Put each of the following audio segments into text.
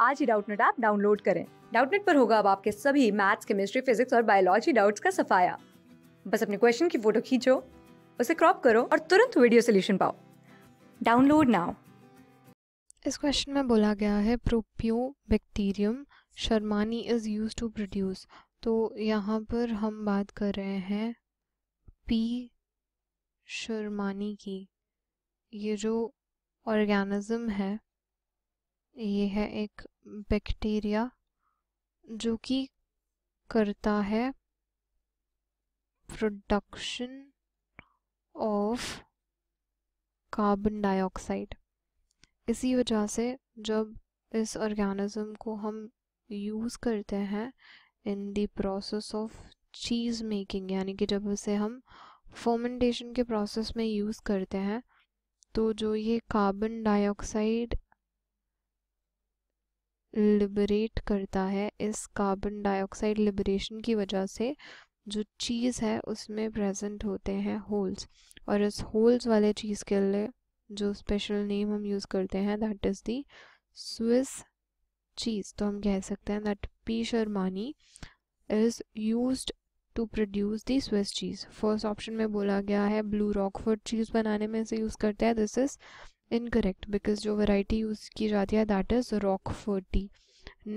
आज ही Doubtnut app download करें डाउटनेट पर होगा अब आपके सभी मैथ्स केमिस्ट्री फिजिक्स और बायोलॉजी डाउट्स का सफाया बस अपने क्वेश्चन की फोटो खींचो उसे क्रॉप करो और तुरंत वीडियो सोल्यूशन पाओ डाउनलोड नाउ इस क्वेश्चन में बोला गया है propionibacterium shermanii is used to produce तो यहाँ पर हम बात कर रहे हैं पी शर्मानी की ये जो ऑर्गेनिज्म है ये है एक बैक्टीरिया जो कि करता है प्रोडक्शन ऑफ कार्बन डाइऑक्साइड इसी वजह से जब इस ऑर्गेनिज्म को हम यूज़ करते हैं in the process of cheese making यानी कि जब उसे हम फर्मेंटेशन के प्रोसेस में यूज़ करते हैं तो जो ये कार्बन डाइऑक्साइड लिबरेट करता है इस कार्बन डाइऑक्साइड लिबरेशन की वजह से जो चीज़ है उसमें प्रेजेंट होते हैं होल्स और इस होल्स वाले चीज़ के लिए जो स्पेशल नेम हम यूज़ करते हैं that is the Swiss cheese तो हम कह सकते हैं that P shermanii is used to produce the Swiss cheese first option में बोला गया है ब्लू रॉकफर्ड चीज़ बनाने में इसे यूज़ करते हैं दिस इज़ इनकरेक्ट बिकॉज जो वेराइटी यूज़ की जाती है that is Roquefort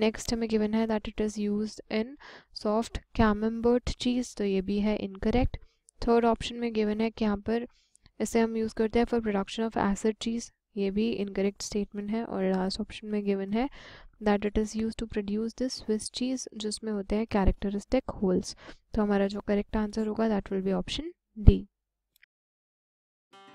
next हमें गिवन है that it is used in soft Camembert cheese तो ये भी है इनकरेक्ट थर्ड ऑप्शन में गिवन है कि यहाँ पर इसे हम यूज़ करते हैं for production of acid cheese ये भी इनकरेक्ट स्टेटमेंट है और लास्ट ऑप्शन में गिवन है that it is used to produce this Swiss cheese जिसमें होते हैं कैरेक्टरिस्टिक होल्स तो हमारा जो करेक्ट आंसर होगा that will be option D